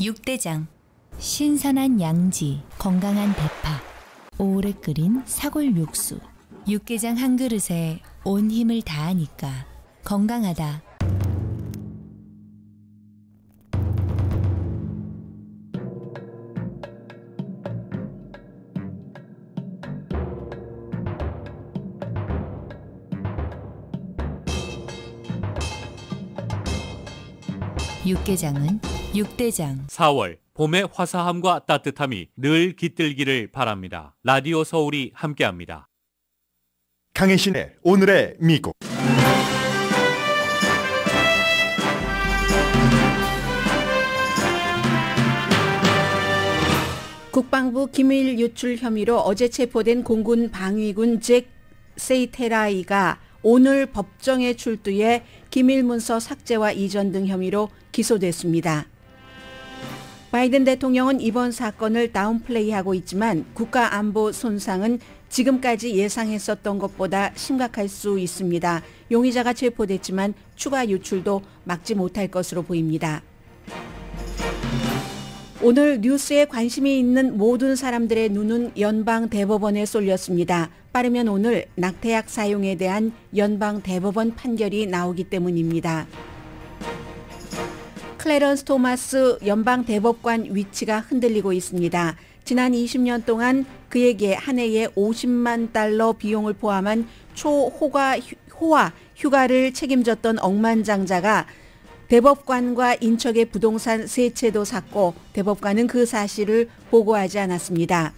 육대장 신선한 양지, 건강한 대파, 오래 끓인 사골 육수 육개장 한 그릇에 온 힘을 다하니까 건강하다 육개장은 육대장 4월 봄의 화사함과 따뜻함이 늘 깃들기를 바랍니다. 라디오 서울이 함께합니다. 강혜신의 오늘의 미국 국방부 기밀 유출 혐의로 어제 체포된 공군 방위군 잭 세이테라이가 오늘 법정에 출두해 기밀 문서 삭제와 이전 등 혐의로 기소됐습니다. 바이든 대통령은 이번 사건을 다운플레이하고 있지만 국가 안보 손상은 지금까지 예상했었던 것보다 심각할 수 있습니다. 용의자가 체포됐지만 추가 유출도 막지 못할 것으로 보입니다. 오늘 뉴스에 관심이 있는 모든 사람들의 눈은 연방 대법원에 쏠렸습니다. 빠르면 오늘 낙태약 사용에 대한 연방 대법원 판결이 나오기 때문입니다. 클레런스 토마스 연방 대법관 위치가 흔들리고 있습니다. 지난 20년 동안 그에게 한 해에 50만 달러 비용을 포함한 초호가 호화 휴가를 책임졌던 억만장자가 대법관과 인척의 부동산 세채도 샀고 대법관은 그 사실을 보고하지 않았습니다.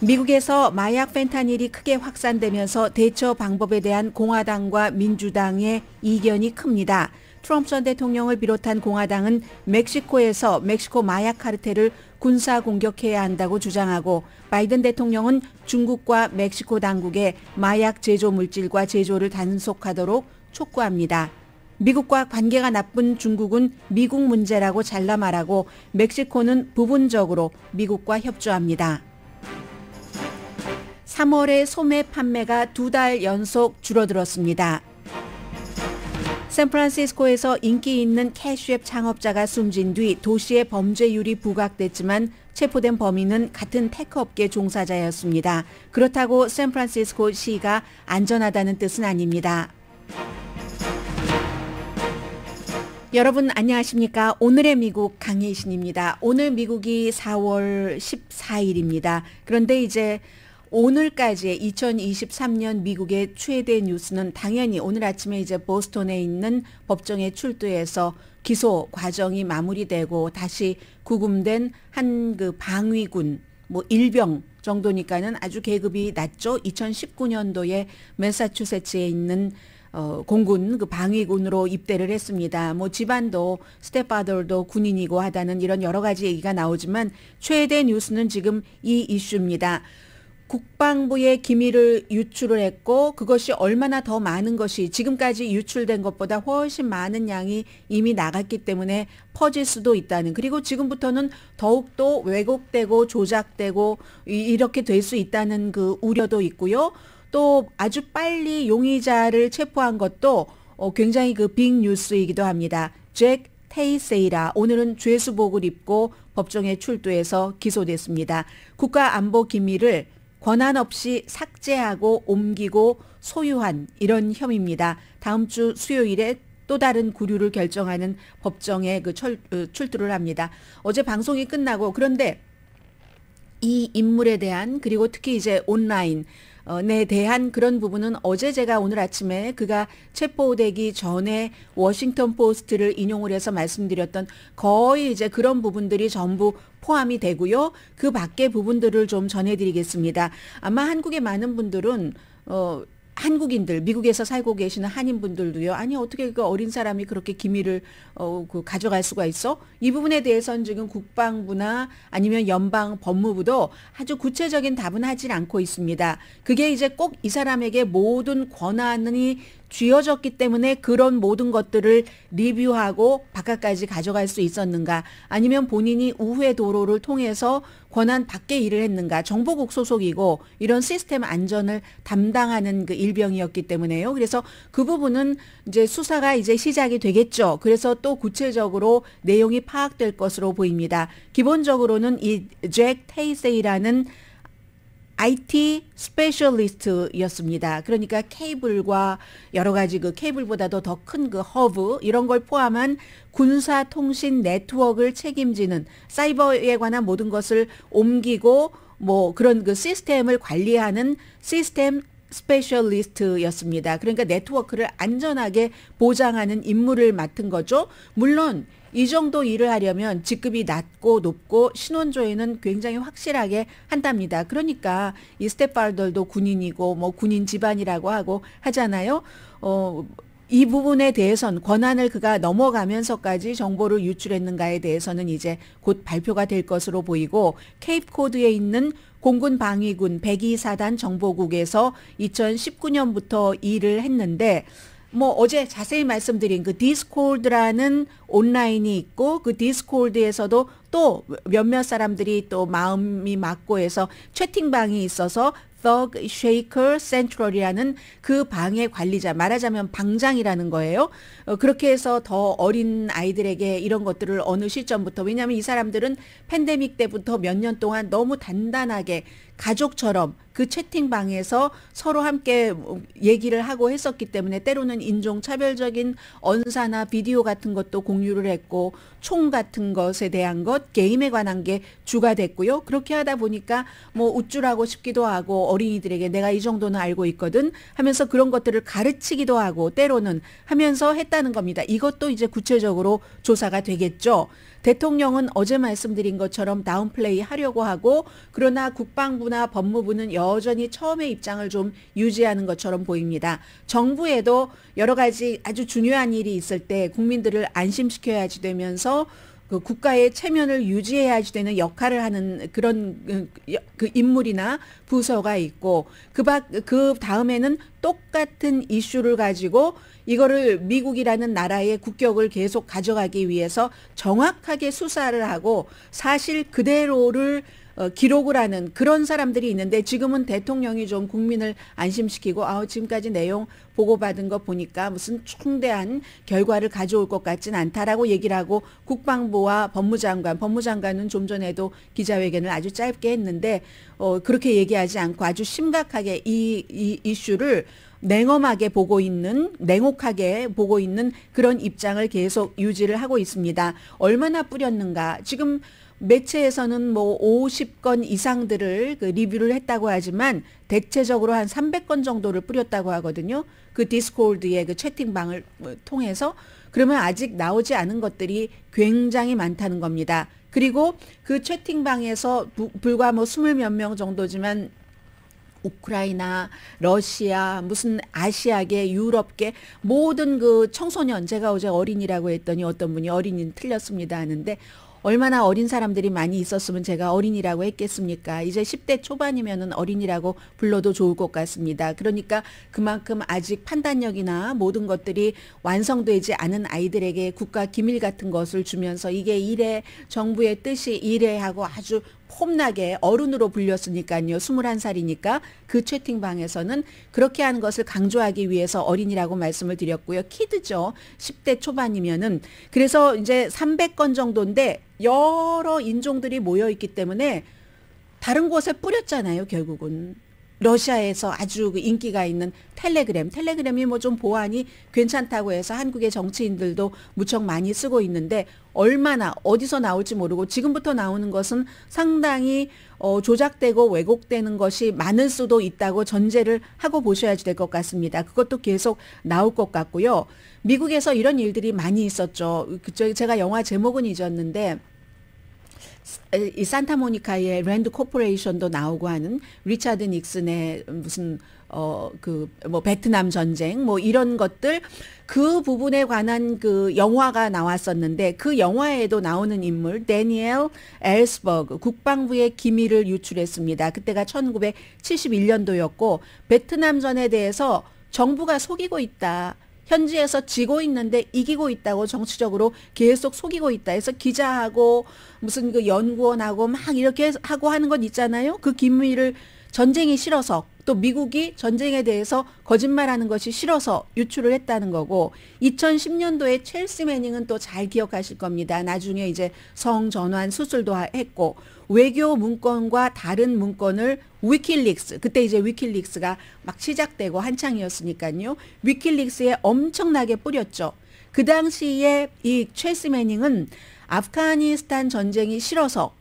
미국에서 마약 펜타닐이 크게 확산되면서 대처 방법에 대한 공화당과 민주당의 이견이 큽니다. 트럼프 전 대통령을 비롯한 공화당은 멕시코에서 멕시코 마약 카르텔을 군사 공격해야 한다고 주장하고 바이든 대통령은 중국과 멕시코 당국에 마약 제조 물질과 제조를 단속하도록 촉구합니다. 미국과 관계가 나쁜 중국은 미국 문제라고 잘라 말하고 멕시코는 부분적으로 미국과 협조합니다. 3월에 소매 판매가 두 달 연속 줄어들었습니다. 샌프란시스코에서 인기 있는 캐시앱 창업자가 숨진 뒤 도시의 범죄율이 부각됐지만 체포된 범인은 같은 테크업계 종사자였습니다. 그렇다고 샌프란시스코 시가 안전하다는 뜻은 아닙니다. 여러분 안녕하십니까? 오늘의 미국 강혜신입니다. 오늘 미국이 4월 14일입니다. 그런데 이제 오늘까지의 2023년 미국의 최대 뉴스는 당연히 오늘 아침에 이제 보스톤에 있는 법정에 출두해서 기소 과정이 마무리되고 다시 구금된 한 그 방위군 뭐 일병 정도니까는 아주 계급이 낮죠. 2019년도에 매사추세츠에 있는 어, 공군 그 방위군으로 입대를 했습니다. 뭐 집안도 스텝파들도 군인이고 하다는 이런 여러 가지 얘기가 나오지만 최대 뉴스는 지금 이 이슈입니다. 국방부의 기밀을 유출을 했고 그것이 얼마나 더 많은 것이 지금까지 유출된 것보다 훨씬 많은 양이 이미 나갔기 때문에 퍼질 수도 있다는 그리고 지금부터는 더욱더 왜곡되고 조작되고 이렇게 될 수 있다는 그 우려도 있고요. 또 아주 빨리 용의자를 체포한 것도 어, 굉장히 그 빅뉴스이기도 합니다. 잭 테이세이라 오늘은 죄수복을 입고 법정에 출두해서 기소됐습니다. 국가안보 기밀을 권한 없이 삭제하고 옮기고 소유한 이런 혐의입니다. 다음 주 수요일에 또 다른 구류를 결정하는 법정에 그 철, 어, 출두를 합니다. 어제 방송이 끝나고 그런데 이 인물에 대한 그리고 특히 이제 온라인 어에 네, 대한 그런 부분은 어제 제가 오늘 아침에 그가 체포되기 전에 워싱턴 포스트를 인용을 해서 말씀드렸던 거의 이제 그런 부분들이 전부 포함이 되고요. 그 밖의 부분들을 좀 전해드리겠습니다. 아마 한국의 많은 분들은 어, 한국인들 미국에서 살고 계시는 한인분들도요. 아니 어떻게 그 어린 사람이 그렇게 기밀을 어, 그 가져갈 수가 있어? 이 부분에 대해서는 지금 국방부나 아니면 연방 법무부도 아주 구체적인 답은 하질 않고 있습니다. 그게 이제 꼭 이 사람에게 모든 권한이 쥐어졌기 때문에 그런 모든 것들을 리뷰하고 바깥까지 가져갈 수 있었는가 아니면 본인이 우회 도로를 통해서 권한 밖에 일을 했는가 정보국 소속이고 이런 시스템 안전을 담당하는 그 일병이었기 때문에요. 그래서 그 부분은 이제 수사가 이제 시작이 되겠죠. 그래서 또 구체적으로 내용이 파악될 것으로 보입니다. 기본적으로는 이 잭 테이세이라는 IT 스페셜리스트였습니다. 그러니까 케이블과 여러 가지 그 케이블보다도 더 큰 그 허브 이런 걸 포함한 군사 통신 네트워크를 책임지는 사이버에 관한 모든 것을 옮기고 뭐 그런 그 시스템을 관리하는 시스템 스페셜리스트였습니다. 그러니까 네트워크를 안전하게 보장하는 임무를 맡은 거죠. 물론 이 정도 일을 하려면 직급이 낮고 높고 신원조회는 굉장히 확실하게 한답니다. 그러니까 이 스텝발들도 군인이고 뭐 군인 집안이라고 하고 하잖아요. 어, 이 부분에 대해선 권한을 그가 넘어가면서까지 정보를 유출했는가에 대해서는 이제 곧 발표가 될 것으로 보이고 케이프코드에 있는 공군 방위군 102사단 정보국에서 2019년부터 일을 했는데 뭐 어제 자세히 말씀드린 그 디스코드라는 온라인이 있고 그 디스코드에서도 또 몇몇 사람들이 또 마음이 맞고 해서 채팅방이 있어서 Thug Shaker Central이라는 그 방의 관리자 말하자면 방장이라는 거예요. 어, 그렇게 해서 더 어린 아이들에게 이런 것들을 어느 시점부터 왜냐하면 이 사람들은 팬데믹 때부터 몇 년 동안 너무 단단하게 가족처럼 그 채팅방에서 서로 함께 얘기를 하고 했었기 때문에 때로는 인종차별적인 언사나 비디오 같은 것도 공유를 했고 총 같은 것에 대한 것, 게임에 관한 게 주가 됐고요. 그렇게 하다 보니까 뭐 우쭐하고 싶기도 하고 어린이들에게 내가 이 정도는 알고 있거든 하면서 그런 것들을 가르치기도 하고 때로는 하면서 했다 한다는 겁니다. 이것도 이제 구체적으로 조사가 되겠죠. 대통령은 어제 말씀드린 것처럼 다운플레이 하려고 하고 그러나 국방부나 법무부는 여전히 처음의 입장을 좀 유지하는 것처럼 보입니다. 정부에도 여러 가지 아주 중요한 일이 있을 때 국민들을 안심시켜야지 되면서 그 국가의 체면을 유지해야 되는 역할을 하는 그런 그, 그 인물이나 부서가 있고 그밖그 그 다음에는 똑같은 이슈를 가지고 이거를 미국이라는 나라의 국격을 계속 가져가기 위해서 정확하게 수사를 하고 사실 그대로를 어, 기록을 하는 그런 사람들이 있는데 지금은 대통령이 좀 국민을 안심시키고 아우 지금까지 내용 보고받은 거 보니까 무슨 충대한 결과를 가져올 것 같진 않다라고 얘기를 하고 국방부와 법무장관 법무장관은 좀 전에도 기자회견을 아주 짧게 했는데 어, 그렇게 얘기하지 않고 아주 심각하게 이, 이 이슈를 냉엄하게 보고 있는 냉혹하게 보고 있는 그런 입장을 계속 유지를 하고 있습니다. 얼마나 뿌렸는가 지금 매체에서는 뭐 50건 이상들을 그 리뷰를 했다고 하지만 대체적으로 한 300건 정도를 뿌렸다고 하거든요. 그 디스코드의 그 채팅방을 통해서 그러면 아직 나오지 않은 것들이 굉장히 많다는 겁니다. 그리고 그 채팅방에서 부, 불과 뭐 20몇 명 정도지만 우크라이나, 러시아, 무슨 아시아계, 유럽계 모든 그 청소년 제가 어제 어린이라고 했더니 어떤 분이 어린이는 틀렸습니다 하는데 얼마나 어린 사람들이 많이 있었으면 제가 어린이라고 했겠습니까? 이제 10대 초반이면은 어린이라고 불러도 좋을 것 같습니다. 그러니까 그만큼 아직 판단력이나 모든 것들이 완성되지 않은 아이들에게 국가 기밀 같은 것을 주면서 이게 이래 정부의 뜻이 이래 하고 아주 폼나게 어른으로 불렸으니까요. 21살이니까 그 채팅방에서는 그렇게 한 것을 강조하기 위해서 어린이라고 말씀을 드렸고요. 키드죠. 10대 초반이면은. 그래서 이제 300건 정도인데 여러 인종들이 모여 있기 때문에 다른 곳에 뿌렸잖아요, 결국은. 러시아에서 아주 그 인기가 있는 텔레그램, 텔레그램이 뭐 좀 보안이 괜찮다고 해서 한국의 정치인들도 무척 많이 쓰고 있는데 얼마나 어디서 나올지 모르고 지금부터 나오는 것은 상당히 어, 조작되고 왜곡되는 것이 많을 수도 있다고 전제를 하고 보셔야지 될 것 같습니다. 그것도 계속 나올 것 같고요. 미국에서 이런 일들이 많이 있었죠. 그쪽 제가 영화 제목은 잊었는데 이 산타모니카의 랜드 코퍼레이션도 나오고 하는 리차드 닉슨의 무슨 어그뭐 베트남 전쟁 뭐 이런 것들 그 부분에 관한 그 영화가 나왔었는데 그 영화에도 나오는 인물 데니엘 엘스버그 국방부의 기밀을 유출했습니다. 그때가 1971년도였고 베트남 전에 대해서 정부가 속이고 있다. 현지에서 지고 있는데 이기고 있다고 정치적으로 계속 속이고 있다 해서 기자하고 무슨 그 연구원하고 막 이렇게 하고 하는 것 있잖아요. 그 기밀을 전쟁이 싫어서 또 미국이 전쟁에 대해서 거짓말하는 것이 싫어서 유출을 했다는 거고 2010년도에 첼시 매닝은 또 잘 기억하실 겁니다. 나중에 이제 성 전환 수술도 했고 외교 문건과 다른 문건을 위킬릭스 그때 이제 위킬릭스가 막 시작되고 한창이었으니까요. 위킬릭스에 엄청나게 뿌렸죠. 그 당시에 이최스 매닝은 아프가니스탄 전쟁이 싫어서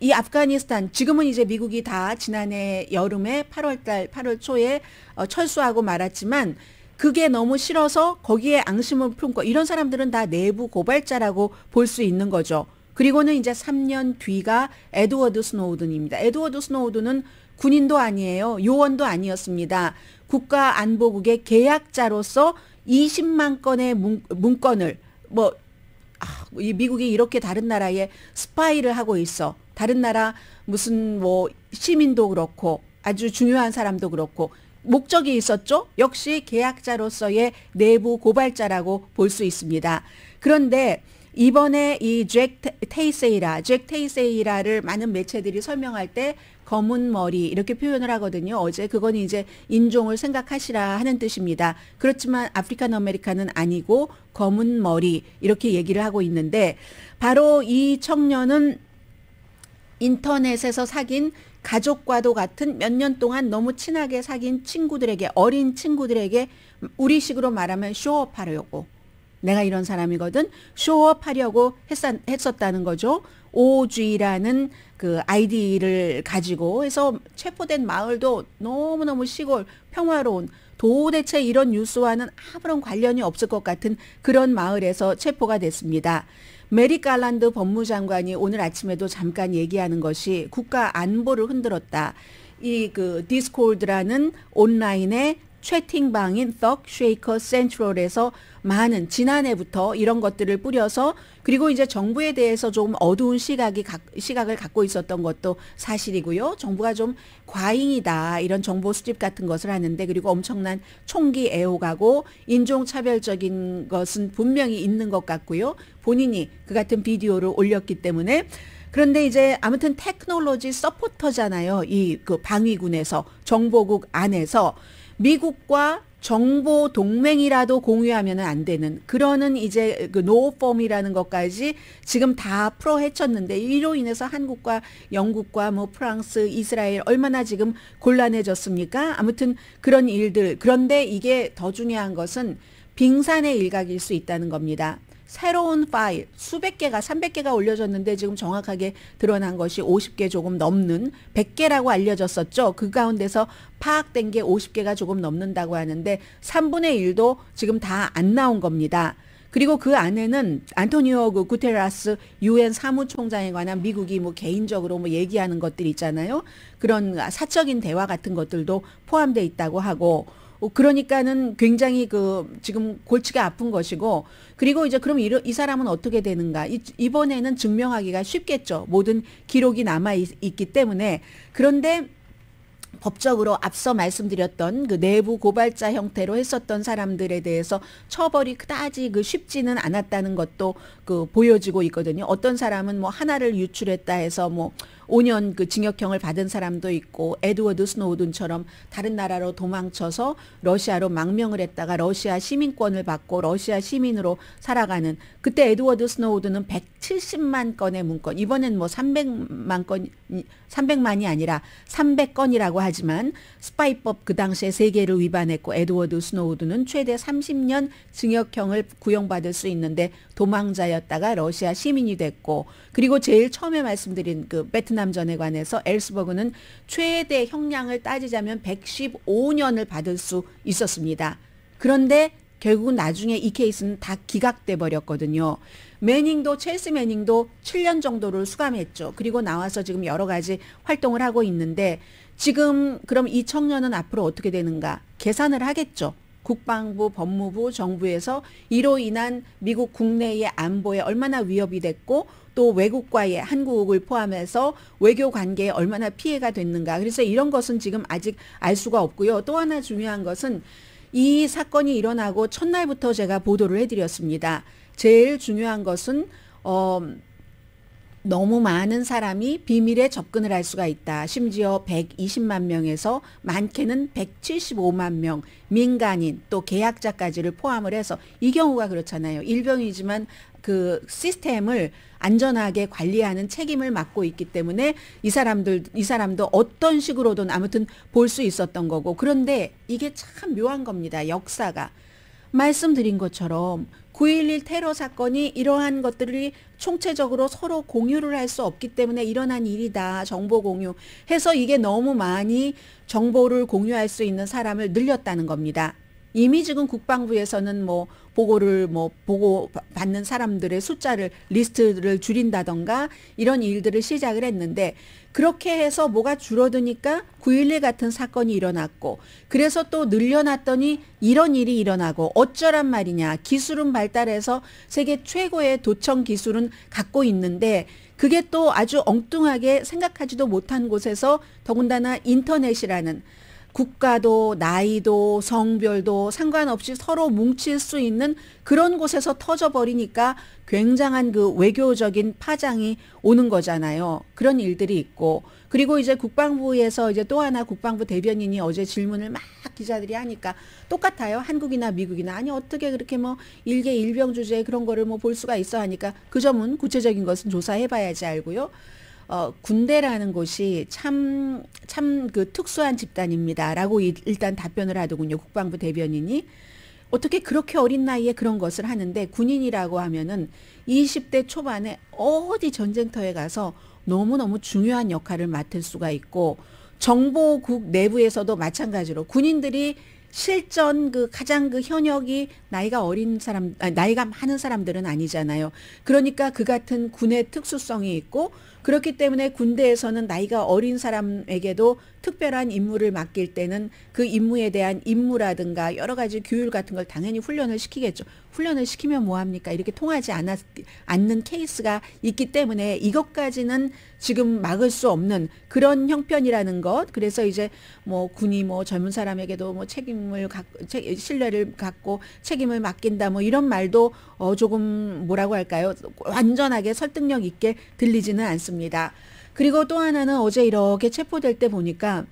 이 아프가니스탄 지금은 이제 미국이 다 지난해 여름에 8월달 8월 초에 어, 철수하고 말았지만 그게 너무 싫어서 거기에 앙심을 품고 이런 사람들은 다 내부 고발자라고 볼 수 있는 거죠. 그리고는 이제 3년 뒤가 에드워드 스노우든입니다. 에드워드 스노우든은 군인도 아니에요. 요원도 아니었습니다. 국가안보국의 계약자로서 20만 건의 문, 문건을 뭐 아, 미국이 이렇게 다른 나라에 스파이를 하고 있어. 다른 나라 무슨 뭐 시민도 그렇고 아주 중요한 사람도 그렇고 목적이 있었죠? 역시 계약자로서의 내부 고발자라고 볼 수 있습니다. 그런데 이번에 이잭 테이세이라, 잭 테이세이라를 많은 매체들이 설명할 때 검은 머리 이렇게 표현을 하거든요. 어제 그건 이제 인종을 생각하시라 하는 뜻입니다. 그렇지만 아프리칸 카 아메리카는 아니고 검은 머리 이렇게 얘기를 하고 있는데 바로 이 청년은 인터넷에서 사귄 가족과도 같은 몇 년 동안 너무 친하게 사귄 친구들에게 어린 친구들에게 우리식으로 말하면 쇼업하려고 내가 이런 사람이거든 쇼업 하려고 했었, 했었다는 거죠. 오주이라는 그 아이디를 가지고 해서 체포된 마을도 너무너무 시골 평화로운 도대체 이런 뉴스와는 아무런 관련이 없을 것 같은 그런 마을에서 체포가 됐습니다. 메리 갈란드 법무장관이 오늘 아침에도 잠깐 얘기하는 것이 국가 안보를 흔들었다. 이 그 디스코드라는 온라인의 채팅방인 떡 쉐이커 센트럴에서 많은 지난해부터 이런 것들을 뿌려서 그리고 이제 정부에 대해서 좀 어두운 시각이 가, 시각을 갖고 있었던 것도 사실이고요. 정부가 좀 과잉이다 이런 정보 수집 같은 것을 하는데 그리고 엄청난 총기 애호가고 인종 차별적인 것은 분명히 있는 것 같고요. 본인이 그 같은 비디오를 올렸기 때문에 그런데 이제 아무튼 테크놀로지 서포터잖아요. 이 그 방위군에서 정보국 안에서 미국과 정보 동맹이라도 공유하면 안 되는 그러는 이제 그 노폼이라는 것까지 지금 다 풀어 헤쳤는데 이로 인해서 한국과 영국과 뭐 프랑스, 이스라엘 얼마나 지금 곤란해졌습니까? 아무튼 그런 일들 그런데 이게 더 중요한 것은 빙산의 일각일 수 있다는 겁니다. 새로운 파일 수백 개가 300개가 올려졌는데 지금 정확하게 드러난 것이 50개 조금 넘는 100개라고 알려졌었죠. 그 가운데서 파악된 게 50개가 조금 넘는다고 하는데 3분의 1도 지금 다 안 나온 겁니다. 그리고 그 안에는 안토니오 그 구테라스 유엔 사무총장에 관한 미국이 뭐 개인적으로 뭐 얘기하는 것들 있잖아요. 그런 사적인 대화 같은 것들도 포함돼 있다고 하고 어, 그러니까는 굉장히 그 지금 골치가 아픈 것이고 그리고 이제 그럼 이, 이 사람은 어떻게 되는가 이, 이번에는 증명하기가 쉽겠죠 모든 기록이 남아 있, 있기 때문에 그런데 법적으로 앞서 말씀드렸던 그 내부 고발자 형태로 했었던 사람들에 대해서 처벌이 그다지 그 쉽지는 않았다는 것도 그 보여지고 있거든요. 어떤 사람은 뭐 하나를 유출했다 해서 뭐 5년 그 징역형을 받은 사람도 있고 에드워드 스노우든처럼 다른 나라로 도망쳐서 러시아로 망명을 했다가 러시아 시민권을 받고 러시아 시민으로 살아가는 그때 에드워드 스노우든은 170만 건의 문건 이번엔 뭐 300만 건 300만이 아니라 300건이라고 하지만 스파이법 그 당시에 세계를 위반했고 에드워드 스노우든은 최대 30년 징역형을 구형받을 수 있는데 도망자였 주었다가 러시아 시민이 됐고 그리고 제일 처음에 말씀드린 그 베트남전에 관해서 엘스버그는 최대 형량을 따지자면 115년을 받을 수 있었습니다. 그런데 결국 은 나중에 이 케이스는 다 기각돼 버렸거든요. 매닝도 첼스 매닝도 7년 정도를 수감했죠. 그리고 나와서 지금 여러 가지 활동을 하고 있는데 지금 그럼 이 청년은 앞으로 어떻게 되는가 계산을 하겠죠. 국방부, 법무부, 정부에서 이로 인한 미국 국내의 안보에 얼마나 위협이 됐고 또 외국과의 한국을 포함해서 외교 관계에 얼마나 피해가 됐는가. 그래서 이런 것은 지금 아직 알 수가 없고요. 또 하나 중요한 것은 이 사건이 일어나고 첫날부터 제가 보도를 해드렸습니다. 제일 중요한 것은 어, 너무 많은 사람이 비밀에 접근을 할 수가 있다. 심지어 120만 명에서 많게는 175만 명 민간인 또 계약자까지를 포함을 해서 이 경우가 그렇잖아요. 일병이지만 그 시스템을 안전하게 관리하는 책임을 맡고 있기 때문에 이 사람들 이 사람도 어떤 식으로든 아무튼 볼 수 있었던 거고 그런데 이게 참 묘한 겁니다. 역사가 말씀드린 것처럼 9.11 테러 사건이 이러한 것들이 총체적으로 서로 공유를 할 수 없기 때문에 일어난 일이다. 정보 공유. 해서 이게 너무 많이 정보를 공유할 수 있는 사람을 늘렸다는 겁니다. 이미 지금 국방부에서는 뭐 보고를 뭐 보고 받는 사람들의 숫자를 리스트를 줄인다던가 이런 일들을 시작을 했는데 그렇게 해서 뭐가 줄어드니까 9.11 같은 사건이 일어났고 그래서 또 늘려놨더니 이런 일이 일어나고 어쩌란 말이냐. 기술은 발달해서 세계 최고의 도청 기술은 갖고 있는데 그게 또 아주 엉뚱하게 생각하지도 못한 곳에서 더군다나 인터넷이라는 국가도 나이도 성별도 상관없이 서로 뭉칠 수 있는 그런 곳에서 터져버리니까 굉장한 그 외교적인 파장이 오는 거잖아요. 그런 일들이 있고 그리고 이제 국방부에서 이제 또 하나 국방부 대변인이 어제 질문을 막 기자들이 하니까 똑같아요. 한국이나 미국이나 아니 어떻게 그렇게 뭐 일개 일병 주제 에 그런 거를 뭐 볼 수가 있어 하니까 그 점은 구체적인 것은 조사해 봐야지 알고요. 어, 군대라는 곳이 참 참 그 특수한 집단입니다라고 일단 답변을 하더군요 국방부 대변인이 어떻게 그렇게 어린 나이에 그런 것을 하는데 군인이라고 하면은 20대 초반에 어디 전쟁터에 가서 너무너무 중요한 역할을 맡을 수가 있고 정보국 내부에서도 마찬가지로 군인들이 실전 그 가장 그 현역이 나이가 어린 사람 아 나이가 많은 사람들은 아니잖아요. 그러니까 그 같은 군의 특수성이 있고 그렇기 때문에 군대에서는 나이가 어린 사람에게도 특별한 임무를 맡길 때는 그 임무에 대한 임무라든가 여러 가지 규율 같은 걸 당연히 훈련을 시키겠죠. 훈련을 시키면 뭐합니까? 이렇게 통하지 않았, 않는 케이스가 있기 때문에 이것까지는 지금 막을 수 없는 그런 형편이라는 것. 그래서 이제 뭐 군이 뭐 젊은 사람에게도 뭐 책임을 갖고, 신뢰를 갖고 책임을 맡긴다 뭐 이런 말도 어, 조금 뭐라고 할까요? 완전하게 설득력 있게 들리지는 않습니다. 있습니다. 그리고 또 하나는 어제 이렇게 체포될 때 보니까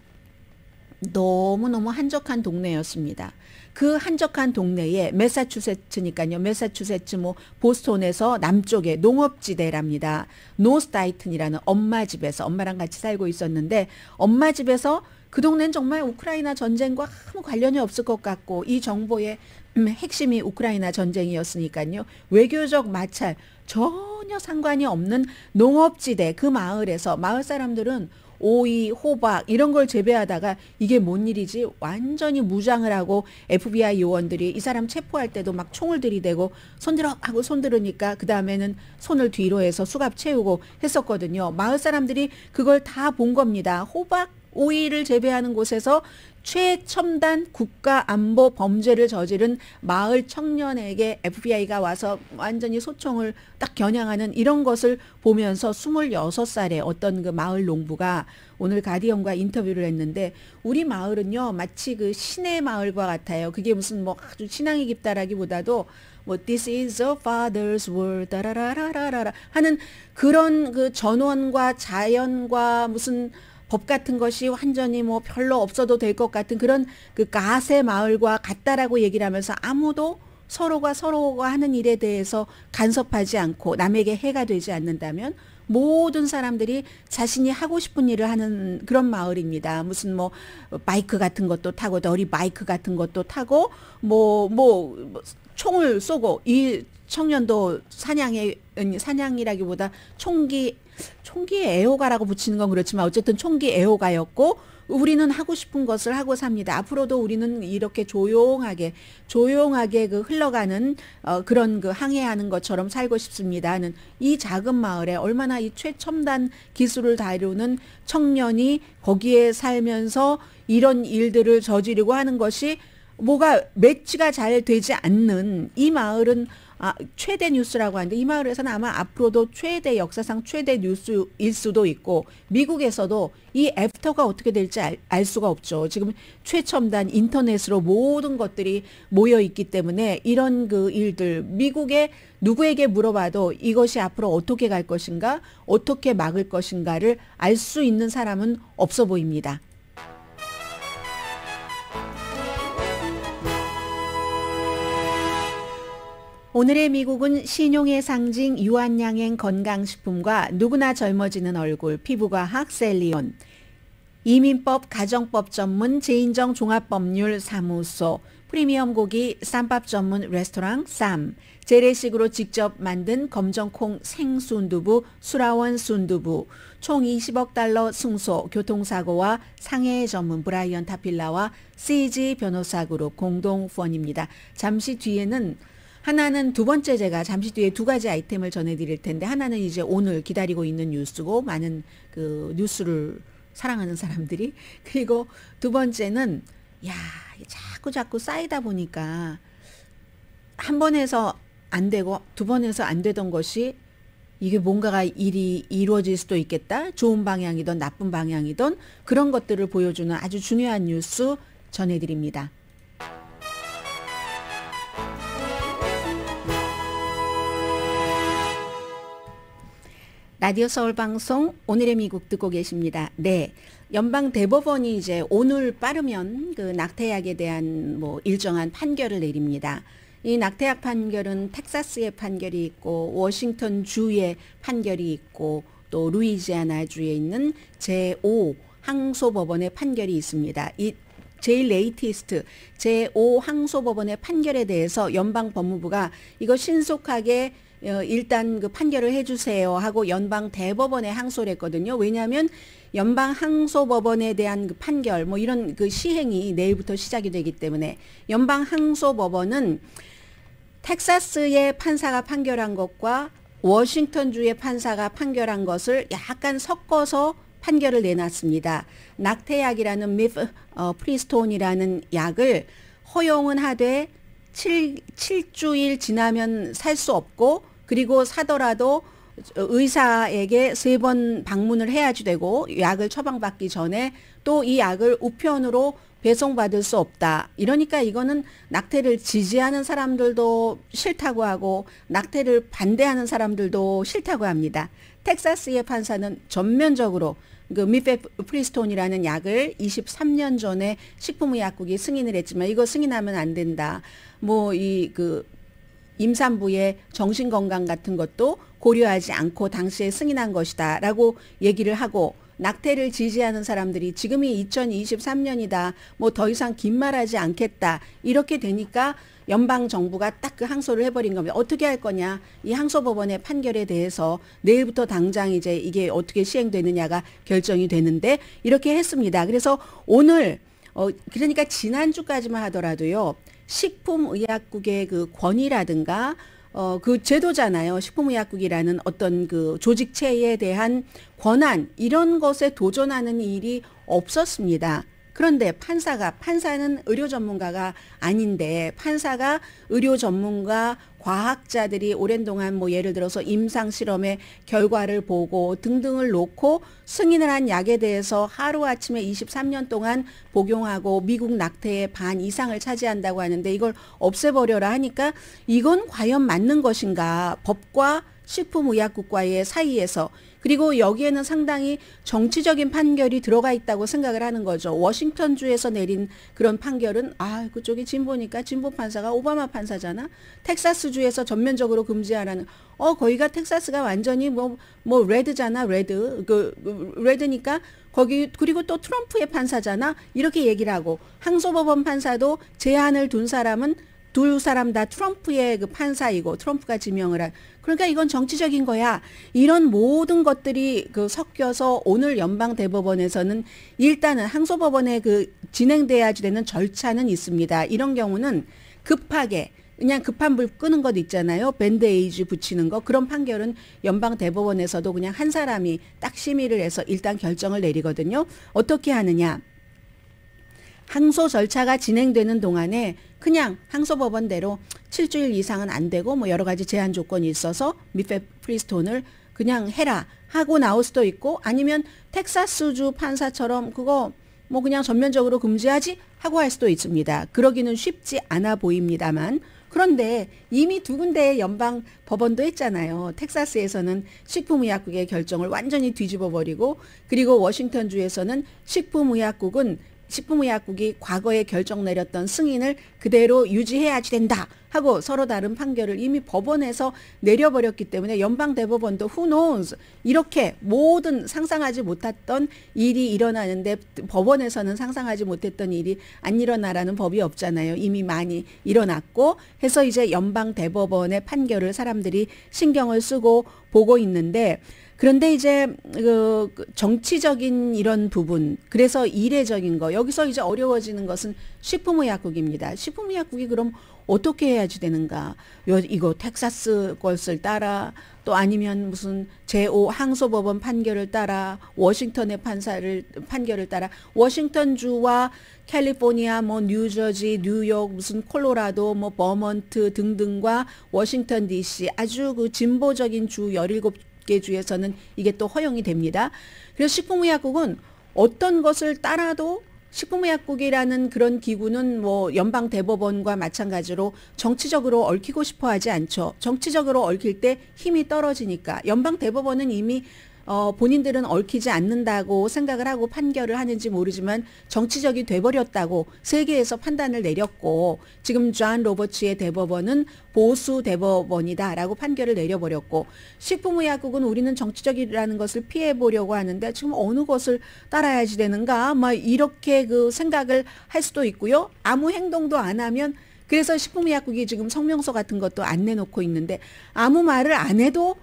너무너무 한적한 동네였습니다. 그 한적한 동네에 메사추세츠니까요. 메사추세츠 뭐 보스톤에서 남쪽에 농업지대랍니다. 노스다이튼이라는 엄마 집에서 엄마랑 같이 살고 있었는데 엄마 집에서 그 동네는 정말 우크라이나 전쟁과 아무 관련이 없을 것 같고 이 정보에 음, 핵심이 우크라이나 전쟁이었으니까요. 외교적 마찰 전혀 상관이 없는 농업지대 그 마을에서 마을 사람들은 오이, 호박 이런 걸 재배하다가 이게 뭔 일이지 완전히 무장을 하고 FBI 요원들이 이 사람 체포할 때도 막 총을 들이대고 손들어 하고 손들으니까 그 다음에는 손을 뒤로 해서 수갑 채우고 했었거든요. 마을 사람들이 그걸 다 본 겁니다. 호박 오이를 재배하는 곳에서 최첨단 국가 안보 범죄를 저지른 마을 청년에게 FBI가 와서 완전히 소총을 딱 겨냥하는 이런 것을 보면서 26살의 어떤 그 마을 농부가 오늘 가디언과 인터뷰를 했는데 우리 마을은요 마치 그 신의 마을과 같아요. 그게 무슨 뭐 아주 신앙이 깊다라기보다도 뭐 this is a father's world 따라라라라라 하는 그런 그 전원과 자연과 무슨 법 같은 것이 완전히 뭐 별로 없어도 될 것 같은 그런 그 가세 마을과 같다라고 얘기를 하면서 아무도 서로가 서로가 하는 일에 대해서 간섭하지 않고 남에게 해가 되지 않는다면 모든 사람들이 자신이 하고 싶은 일을 하는 그런 마을입니다. 무슨 뭐 마이크 같은 것도 타고 너리 마이크 같은 것도 타고 뭐뭐 뭐 총을 쏘고 이 청년도 사냥에 사냥이라기보다 총기 총기 애호가라고 붙이는 건 그렇지만 어쨌든 총기 애호가였고 우리는 하고 싶은 것을 하고 삽니다. 앞으로도 우리는 이렇게 조용하게 조용하게 그 흘러가는 어, 그런 그 항해하는 것처럼 살고 싶습니다. 하는 이 작은 마을에 얼마나 이 최첨단 기술을 다루는 청년이 거기에 살면서 이런 일들을 저지르고 하는 것이 뭐가 매치가 잘 되지 않는 이 마을은 아, 최대 뉴스라고 하는데 이 마을에서는 아마 앞으로도 최대 역사상 최대 뉴스일 수도 있고 미국에서도 이 애프터가 어떻게 될지 알, 알 수가 없죠. 지금 최첨단 인터넷으로 모든 것들이 모여 있기 때문에 이런 그 일들 미국의 누구에게 물어봐도 이것이 앞으로 어떻게 갈 것인가 어떻게 막을 것인가를 알 수 있는 사람은 없어 보입니다. 오늘의 미국은 신용의 상징 유한양행 건강식품과 누구나 젊어지는 얼굴 피부과학 셀리온, 이민법 가정법 전문 제인정 종합법률 사무소, 프리미엄 고기 쌈밥 전문 레스토랑 쌈, 재래식으로 직접 만든 검정콩 생순두부, 수라원 순두부, 총 20억 달러 승소 교통사고와 상해 전문 브라이언 타필라와 CG 변호사 그룹 공동 후원입니다. 잠시 뒤에는 하나는 두 번째 제가 잠시 뒤에 두 가지 아이템을 전해드릴 텐데 하나는 이제 오늘 기다리고 있는 뉴스고 많은 그 뉴스를 사랑하는 사람들이 그리고 두 번째는 야 자꾸 자꾸 쌓이다 보니까 한번에서안 되고 두번에서안 되던 것이 이게 뭔가가 일이 이루어질 수도 있겠다. 좋은 방향이든 나쁜 방향이든 그런 것들을 보여주는 아주 중요한 뉴스 전해드립니다. 라디오 서울 방송 오늘의 미국 듣고 계십니다. 네. 연방 대법원이 이제 오늘 빠르면 그 낙태약에 대한 뭐 일정한 판결을 내립니다. 이 낙태약 판결은 텍사스의 판결이 있고 워싱턴 주의 판결이 있고 또 루이지아나 주에 있는 제5 항소법원의 판결이 있습니다. 이 제일 레이티스트 제5 항소법원의 판결에 대해서 연방 법무부가 이거 신속하게 어, 일단 그 판결을 해주세요 하고 연방 대법원에 항소를 했거든요. 왜냐하면 연방 항소법원에 대한 그 판결 뭐 이런 그 시행이 내일부터 시작이 되기 때문에 연방 항소법원은 텍사스의 판사가 판결한 것과 워싱턴주의 판사가 판결한 것을 약간 섞어서 판결을 내놨습니다. 낙태약이라는 미프 어, 프리스톤이라는 약을 허용은 하되 7, 7주일 지나면 살 수 없고 그리고 사더라도 의사에게 세 번 방문을 해야지 되고 약을 처방받기 전에 또 이 약을 우편으로 배송받을 수 없다. 이러니까 이거는 낙태를 지지하는 사람들도 싫다고 하고 낙태를 반대하는 사람들도 싫다고 합니다. 텍사스의 판사는 전면적으로 그 미페프리스톤이라는 약을 23년 전에 식품의약국이 승인을 했지만 이거 승인하면 안 된다. 뭐이그 임산부의 정신건강 같은 것도 고려하지 않고 당시에 승인한 것이다 라고 얘기를 하고 낙태를 지지하는 사람들이 지금이 2023년이다. 뭐 더 이상 긴 말하지 않겠다. 이렇게 되니까 연방 정부가 딱 그 항소를 해버린 겁니다. 어떻게 할 거냐? 이 항소 법원의 판결에 대해서 내일부터 당장 이제 이게 어떻게 시행되느냐가 결정이 되는데 이렇게 했습니다. 그래서 오늘 어 그러니까 지난주까지만 하더라도요. 식품의약국의 그 권위라든가 어, 그 제도잖아요. 식품의약국이라는 어떤 그 조직체에 대한 권한, 이런 것에 도전하는 일이 없었습니다. 그런데 판사가 판사는 의료 전문가가 아닌데 판사가 의료 전문가 과학자들이 오랜 동안 뭐 예를 들어서 임상 실험의 결과를 보고 등등을 놓고 승인을 한 약에 대해서 하루아침에 23년 동안 복용하고 미국 낙태의 반 이상을 차지한다고 하는데 이걸 없애버려라 하니까 이건 과연 맞는 것인가 법과 식품의약국과의 사이에서 그리고 여기에는 상당히 정치적인 판결이 들어가 있다고 생각을 하는 거죠. 워싱턴주에서 내린 그런 판결은 아 그쪽이 진보니까 진보 판사가 오바마 판사잖아. 텍사스주에서 전면적으로 금지하라는 어 거기가 텍사스가 완전히 뭐뭐 뭐 레드잖아 레드 그, 그 레드니까 거기 그리고 또 트럼프의 판사잖아 이렇게 얘기를 하고 항소법원 판사도 제한을 둔 사람은 두 사람 다 트럼프의 그 판사이고 트럼프가 지명을 한 그러니까 이건 정치적인 거야. 이런 모든 것들이 그 섞여서 오늘 연방 대법원에서는 일단은 항소 법원에그 진행돼야지 되는 절차는 있습니다. 이런 경우는 급하게 그냥 급한 불 끄는 것 있잖아요. 밴드에이지 붙이는 거. 그런 판결은 연방 대법원에서도 그냥 한 사람이 딱 심의를 해서 일단 결정을 내리거든요. 어떻게 하느냐. 항소 절차가 진행되는 동안에 그냥 항소법원대로 7주일 이상은 안 되고 뭐 여러 가지 제한 조건이 있어서 미페 프리스톤을 그냥 해라 하고 나올 수도 있고 아니면 텍사스주 판사처럼 그거 뭐 그냥 전면적으로 금지하지 하고 할 수도 있습니다. 그러기는 쉽지 않아 보입니다만 그런데 이미 두 군데의 연방 법원도 했잖아요. 텍사스에서는 식품의약국의 결정을 완전히 뒤집어 버리고 그리고 워싱턴주에서는 식품의약국은 식품의약국이 과거에 결정 내렸던 승인을 그대로 유지해야지 된다 하고 서로 다른 판결을 이미 법원에서 내려버렸기 때문에 연방 대법원도 who knows 이렇게 모든 상상하지 못했던 일이 일어나는데 법원에서는 상상하지 못했던 일이 안 일어나라는 법이 없잖아요. 이미 많이 일어났고 해서 이제 연방 대법원의 판결을 사람들이 신경을 쓰고 보고 있는데 그런데 이제 그 정치적인 이런 부분 그래서 이례적인 거 여기서 이제 어려워지는 것은 식품의약국입니다. 식품의약국이 그럼 어떻게 해야지 되는가? 요, 이거 텍사스 것을 따라 또 아니면 무슨 제5 항소법원 판결을 따라 워싱턴의 판사를 판결을 따라 워싱턴 주와 캘리포니아 뭐 뉴저지, 뉴욕 무슨 콜로라도 뭐 버먼트 등등과 워싱턴 DC 아주 그 진보적인 주 열일곱 5 0 주에서는 이게 또 허용이 됩니다. 그래서 식품의약국은 어떤 것을 따라도 식품의약국이라는 그런 기구는 뭐 연방 대법원과 마찬가지로 정치적으로 얽히고 싶어 하지 않죠. 정치적으로 얽힐 때 힘이 떨어지니까 연방 대법원은 이미 어, 본인들은 얽히지 않는다고 생각을 하고 판결을 하는지 모르지만 정치적이 돼버렸다고 세계에서 판단을 내렸고 지금 존 로버츠의 대법원은 보수 대법원이다라고 판결을 내려버렸고 식품의약국은 우리는 정치적이라는 것을 피해보려고 하는데 지금 어느 것을 따라야지 되는가 막 이렇게 그 생각을 할 수도 있고요. 아무 행동도 안 하면 그래서 식품의약국이 지금 성명서 같은 것도 안 내놓고 있는데 아무 말을 안 해도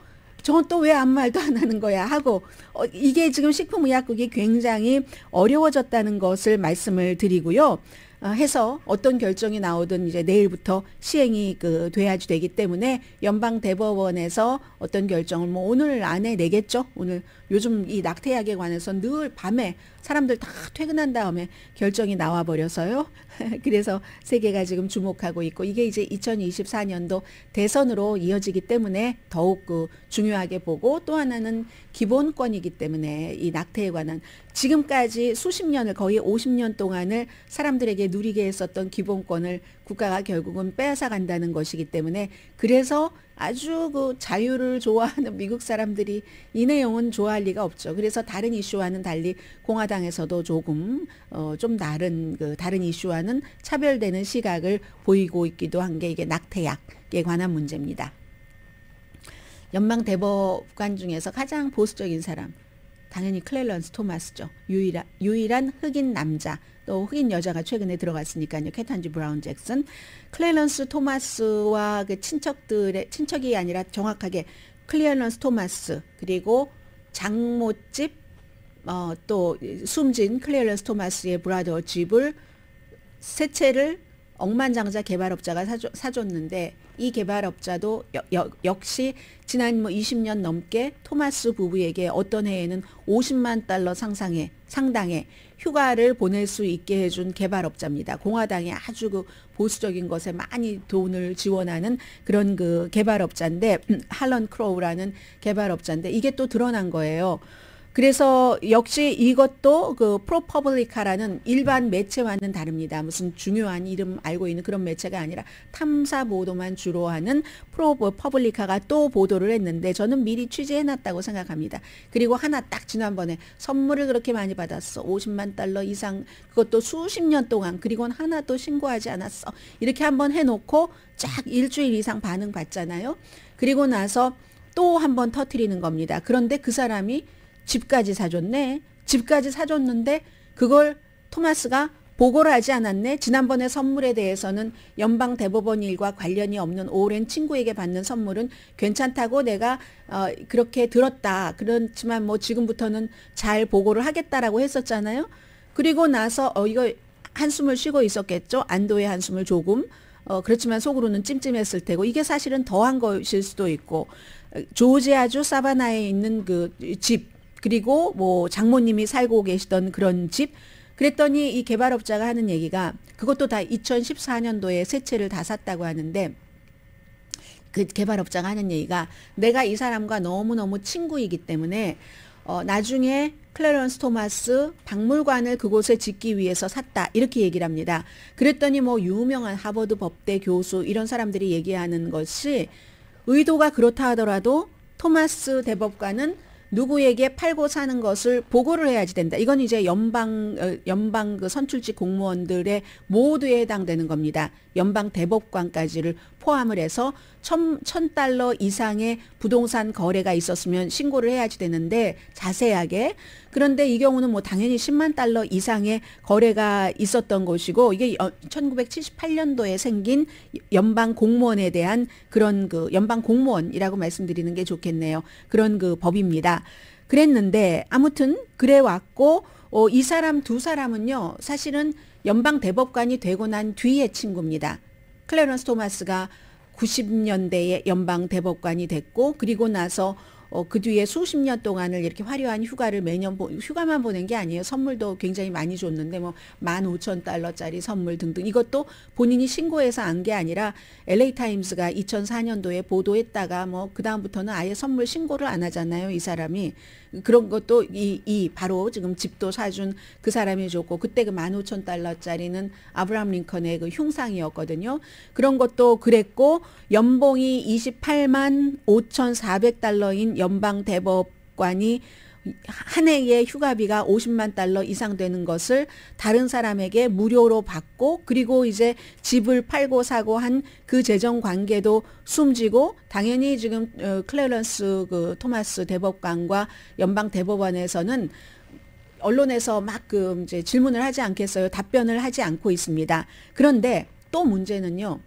저건 또왜안 말도 안 하는 거야 하고 어, 이게 지금 식품의약국이 굉장히 어려워졌다는 것을 말씀을 드리고요. 어, 해서 어떤 결정이 나오든 이제 내일부터 시행이 그 돼야지 되기 때문에 연방 대법원에서 어떤 결정을 뭐 오늘 안에 내겠죠. 오늘 요즘 이 낙태약에 관해서 늘 밤에 사람들 다 퇴근한 다음에 결정이 나와 버려서요. 그래서 세계가 지금 주목하고 있고 이게 이제 2024년도 대선으로 이어지기 때문에 더욱 그 중요하게 보고 또 하나는 기본권이기 때문에 이 낙태에 관한 지금까지 수십 년을 거의 50년 동안을 사람들에게 누리게 했었던 기본권을 국가가 결국은 빼앗아 간다는 것이기 때문에 그래서 아주 그 자유를 좋아하는 미국 사람들이 이 내용은 좋아할 리가 없죠. 그래서 다른 이슈와는 달리 공화당에서도 조금 어, 좀 다른 그 다른 이슈와는 차별되는 시각을 보이고 있기도 한 게 이게 낙태약에 관한 문제입니다. 연방 대법관 중에서 가장 보수적인 사람 당연히 클렐런스 토마스죠. 유일한, 유일한 흑인 남자, 또 흑인 여자가 최근에 들어갔으니까요. 캐탄지 브라운 잭슨. 클렐런스 토마스와 그 친척들의, 친척이 아니라 정확하게 클레런스 토마스, 그리고 장모집, 어, 또 숨진 클레런스 토마스의 브라더 집을 세 채를 억만장자 개발업자가 사줘, 사줬는데 이 개발업자도 여, 여, 역시 지난 뭐 20년 넘게 토마스 부부에게 어떤 해에는 50만 달러 상상에 상당의 휴가를 보낼 수 있게 해준 개발업자입니다. 공화당이 아주 그 보수적인 것에 많이 돈을 지원하는 그런 그 개발업자인데 음, 할런 크로우라는 개발업자인데 이게 또 드러난 거예요. 그래서 역시 이것도 그 프로퍼블리카라는 일반 매체와는 다릅니다. 무슨 중요한 이름 알고 있는 그런 매체가 아니라 탐사 보도만 주로 하는 프로퍼블리카가 또 보도를 했는데 저는 미리 취재해놨다고 생각합니다. 그리고 하나 딱 지난번에 선물을 그렇게 많이 받았어. 50만 달러 이상 그것도 수십 년 동안 그리고 하나도 신고하지 않았어. 이렇게 한번 해놓고 쫙 일주일 이상 반응 받잖아요. 그리고 나서 또 한번 터트리는 겁니다. 그런데 그 사람이 집까지 사줬네. 집까지 사줬는데 그걸 토마스가 보고를 하지 않았네. 지난번에 선물에 대해서는 연방 대법원 일과 관련이 없는 오랜 친구에게 받는 선물은 괜찮다고 내가 어, 그렇게 들었다. 그렇지만 뭐 지금부터는 잘 보고를 하겠다라고 했었잖아요. 그리고 나서 어 이거 한숨을 쉬고 있었겠죠. 안도의 한숨을 조금. 어 그렇지만 속으로는 찜찜했을 테고 이게 사실은 더한 것일 수도 있고 어, 조지아주 사바나에 있는 그집 그리고 뭐 장모님이 살고 계시던 그런 집 그랬더니 이 개발업자가 하는 얘기가 그것도 다 2014년도에 새 채를 다 샀다고 하는데 그 개발업자가 하는 얘기가 내가 이 사람과 너무너무 친구이기 때문에 어, 나중에 클레런스 토마스 박물관을 그곳에 짓기 위해서 샀다. 이렇게 얘기를 합니다. 그랬더니 뭐 유명한 하버드 법대 교수 이런 사람들이 얘기하는 것이 의도가 그렇다 하더라도 토마스 대법관은 누구에게 팔고 사는 것을 보고를 해야지 된다. 이건 이제 연방 어, 연방 그 선출직 공무원들의 모두에 해당되는 겁니다. 연방 대법관까지를 포함을 해서 천, 천 달러 이상의 부동산 거래가 있었으면 신고를 해야지 되는데 자세하게 그런데 이 경우는 뭐 당연히 10만 달러 이상의 거래가 있었던 것이고 이게 1978년도에 생긴 연방 공무원에 대한 그런 그 연방 공무원이라고 말씀드리는 게 좋겠네요. 그런 그 법입니다. 그랬는데 아무튼 그래 왔고 어, 이 사람 두 사람은요 사실은 연방 대법관이 되고 난 뒤의 친구입니다. 클레런스 토마스가 90년대에 연방 대법관이 됐고 그리고 나서 어, 그 뒤에 수십 년 동안을 이렇게 화려한 휴가를 매년 보, 휴가만 보낸 게 아니에요. 선물도 굉장히 많이 줬는데 뭐 만 오천 달러짜리 선물 등등 이것도 본인이 신고해서 안 게 아니라 LA 타임스가 2004년도에 보도했다가 뭐 그다음부터는 아예 선물 신고를 안 하잖아요. 이 사람이 그런 것도 이, 이 바로 지금 집도 사준 그 사람이 줬고 그때 그 만 오천 달러짜리는 아브라함 링컨의 그 흉상이었거든요. 그런 것도 그랬고 연봉이 이십만오천사백 달러인 연방 대법관이 한 해의 휴가비가 50만 달러 이상 되는 것을 다른 사람에게 무료로 받고 그리고 이제 집을 팔고 사고 한 그 재정 관계도 숨지고 당연히 지금 어, 클레런스 그 토마스 대법관과 연방 대법원에서는 언론에서 막 그 이제 질문을 하지 않겠어요. 답변을 하지 않고 있습니다. 그런데 또 문제는요.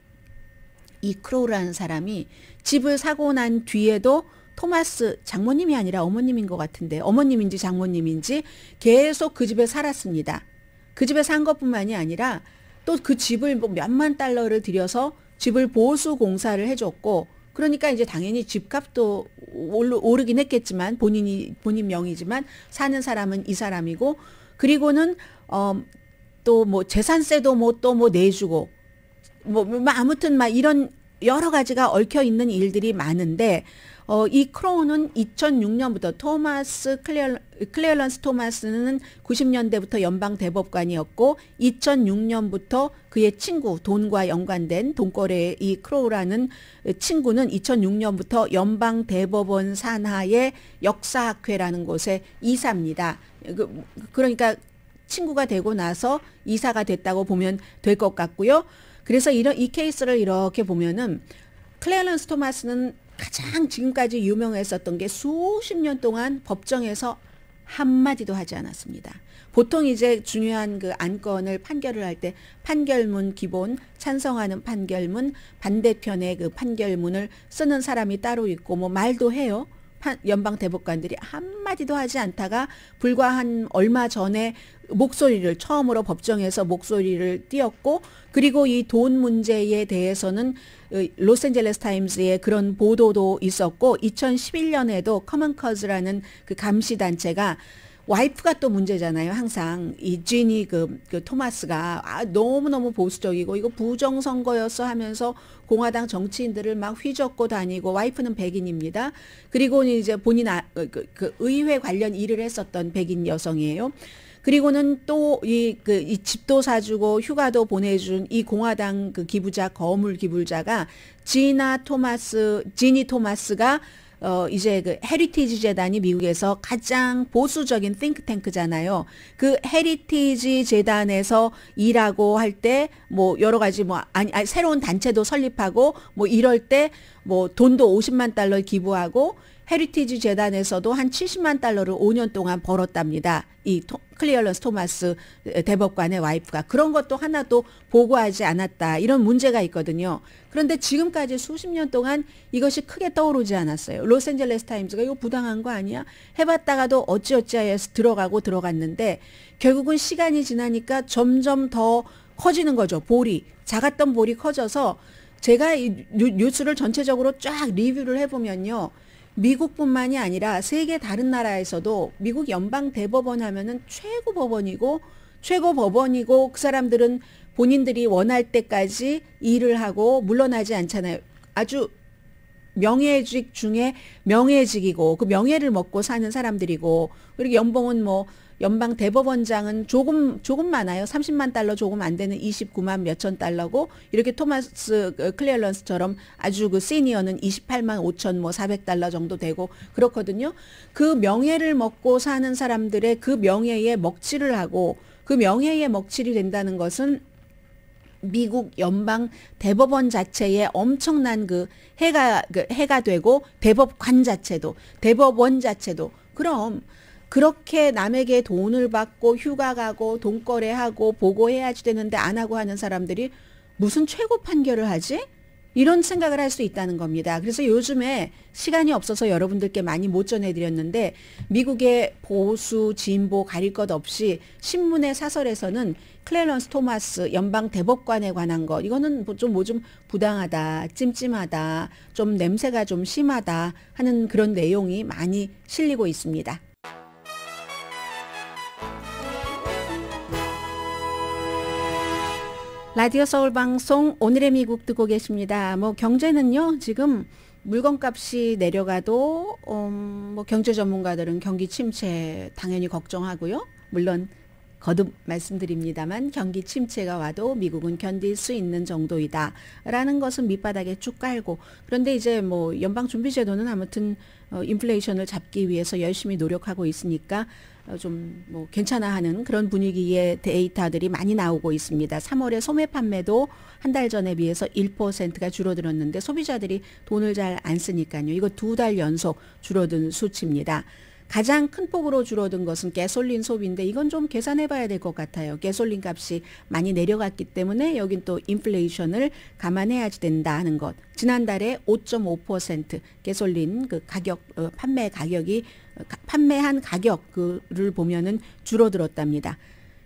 이 크로우라는 사람이 집을 사고 난 뒤에도 토마스 장모님이 아니라 어머님인 것 같은데 어머님인지 장모님인지 계속 그 집에 살았습니다. 그 집에 산 것뿐만이 아니라 또 그 집을 뭐 몇만 달러를 들여서 집을 보수 공사를 해줬고 그러니까 이제 당연히 집값도 오르긴 했겠지만 본인이 본인 명의지만 사는 사람은 이 사람이고 그리고는 어 또 뭐 재산세도 뭐 또뭐 뭐 내주고 뭐, 뭐, 뭐 아무튼 막 이런 여러 가지가 얽혀 있는 일들이 많은데 어, 이 크로우는 2006년부터 토마스 클레어, 클레어런스 토마스는 90년대부터 연방 대법관이었고 2006년부터 그의 친구 돈과 연관된 돈거래 의이 크로우라는 친구는 2006년부터 연방 대법원 산하의 역사학회라는 곳에 이사입니다. 그, 그러니까 친구가 되고 나서 이사가 됐다고 보면 될 것 같고요. 그래서 이런 이 케이스를 이렇게 보면은 클레런스 토마스는 가장 지금까지 유명했었던 게 수십 년 동안 법정에서 한마디도 하지 않았습니다. 보통 이제 중요한 그 안건을 판결을 할 때 판결문 기본, 찬성하는 판결문, 반대편의 그 판결문을 쓰는 사람이 따로 있고 뭐 말도 해요. 연방 대법관들이 한마디도 하지 않다가 불과 한 얼마 전에 목소리를 처음으로 법정에서 목소리를 띄었고 그리고 이 돈 문제에 대해서는 어, 로스앤젤레스 타임스의 그런 보도도 있었고 2011년에도 커먼 커즈라는 그 감시 단체가 와이프가 또 문제잖아요. 항상 이 지니 그, 그 토마스가 아, 너무너무 보수적이고 이거 부정선거였어 하면서 공화당 정치인들을 막 휘젓고 다니고 와이프는 백인입니다. 그리고 이제 본인 아, 그, 그, 그 의회 관련 일을 했었던 백인 여성이에요. 그리고는 또이그이 그, 집도 사주고 휴가도 보내준 이 공화당 그 기부자 거물 기부자가 지나 토마스 지니 토마스가 어, 이제 그 헤리티지 재단이 미국에서 가장 보수적인 띵크탱크잖아요. 그 헤리티지 재단에서 일하고 할 때 뭐 여러 가지 뭐 아니, 아니 새로운 단체도 설립하고 뭐 이럴 때 뭐 돈도 50만 달러 기부하고 헤리티지 재단에서도 한 70만 달러를 5년 동안 벌었답니다. 이 토, 클리얼런스 토마스 대법관의 와이프가 그런 것도 하나도 보고하지 않았다. 이런 문제가 있거든요. 그런데 지금까지 수십 년 동안 이것이 크게 떠오르지 않았어요. 로스앤젤레스 타임즈가 이거 부당한 거 아니야? 해봤다가도 어찌어찌해서 들어가고 들어갔는데 결국은 시간이 지나니까 점점 더 커지는 거죠. 볼이. 작았던 볼이 커져서 제가 이 뉴스를 전체적으로 쫙 리뷰를 해보면요. 미국뿐만이 아니라 세계 다른 나라에서도 미국 연방 대법원 하면은 최고 법원이고 최고 법원이고 그 사람들은 본인들이 원할 때까지 일을 하고 물러나지 않잖아요. 아주 명예직 중에 명예직이고 그 명예를 먹고 사는 사람들이고 그리고 연봉은 뭐 연방 대법원장은 조금 조금 많아요. 30만 달러 조금 안 되는 29만 몇천 달러고 이렇게 토마스 그, 클레런스처럼 아주 그 시니어는 28만 5천 뭐 400달러 정도 되고 그렇거든요. 그 명예를 먹고 사는 사람들의 그 명예에 먹칠을 하고 그 명예에 먹칠이 된다는 것은 미국 연방 대법원 자체에 엄청난 그 해가 그 해가 되고 대법관 자체도 대법원 자체도 그럼 그렇게 남에게 돈을 받고 휴가 가고 돈거래하고 보고해야지 되는데 안 하고 하는 사람들이 무슨 최고 판결을 하지? 이런 생각을 할 수 있다는 겁니다. 그래서 요즘에 시간이 없어서 여러분들께 많이 못 전해드렸는데 미국의 보수 진보 가릴 것 없이 신문의 사설에서는 클레런스 토마스 연방 대법관에 관한 것 이거는 좀뭐좀 뭐좀 부당하다, 찜찜하다, 좀 냄새가 좀 심하다 하는 그런 내용이 많이 실리고 있습니다. 라디오 서울 방송 오늘의 미국 듣고 계십니다. 뭐 경제는요 지금 물건값이 내려가도 음, 뭐 경제 전문가들은 경기 침체 당연히 걱정하고요. 물론 거듭 말씀드립니다만 경기 침체가 와도 미국은 견딜 수 있는 정도이다라는 것은 밑바닥에 쭉 깔고 그런데 이제 뭐 연방준비제도는 아무튼 어, 인플레이션을 잡기 위해서 열심히 노력하고 있으니까 어, 좀뭐 괜찮아 하는 그런 분위기의 데이터들이 많이 나오고 있습니다. 3월에 소매 판매도 한 달 전에 비해서 1%가 줄어들었는데 소비자들이 돈을 잘 안 쓰니까요. 이거 두 달 연속 줄어든 수치입니다. 가장 큰 폭으로 줄어든 것은 개솔린 소비인데 이건 좀 계산해 봐야 될 것 같아요. 개솔린 값이 많이 내려갔기 때문에 여긴 또 인플레이션을 감안해야지 된다는 하 것. 지난달에 5.5%개솔린그 가격 어, 판매 가격이 어, 판매한 가격을 보면은 줄어들었답니다.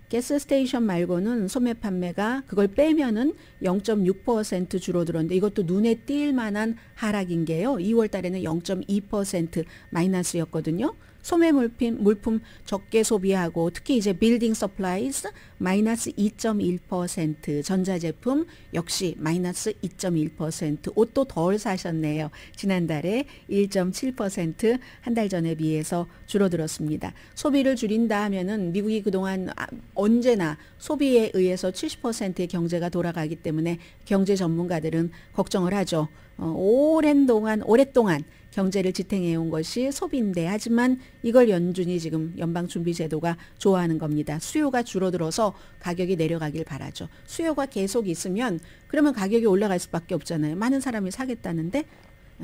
게스 스테이션 말고는 소매 판매가 그걸 빼면은 0.6% 줄어들었는데 이것도 눈에 띌 만한 하락인 게요. 2월 달에는 0.2% 마이너스였거든요. 소매 물품, 물품 적게 소비하고 특히 이제 빌딩 서플라이즈 마이너스 2.1% 전자제품 역시 마이너스 2.1% 옷도 덜 사셨네요. 지난달에 1.7%한 달 전에 비해서 줄어들었습니다. 소비를 줄인다 하면은 미국이 그동안 아, 언제나 소비에 의해서 70%의 경제가 돌아가기 때문에 경제 전문가들은 걱정을 하죠. 어, 오랜 동안 오랫동안 경제를 지탱해 온 것이 소비인데 하지만 이걸 연준이 지금 연방 준비 제도가 좋아하는 겁니다. 수요가 줄어들어서 가격이 내려가길 바라죠. 수요가 계속 있으면 그러면 가격이 올라갈 수밖에 없잖아요. 많은 사람이 사겠다는데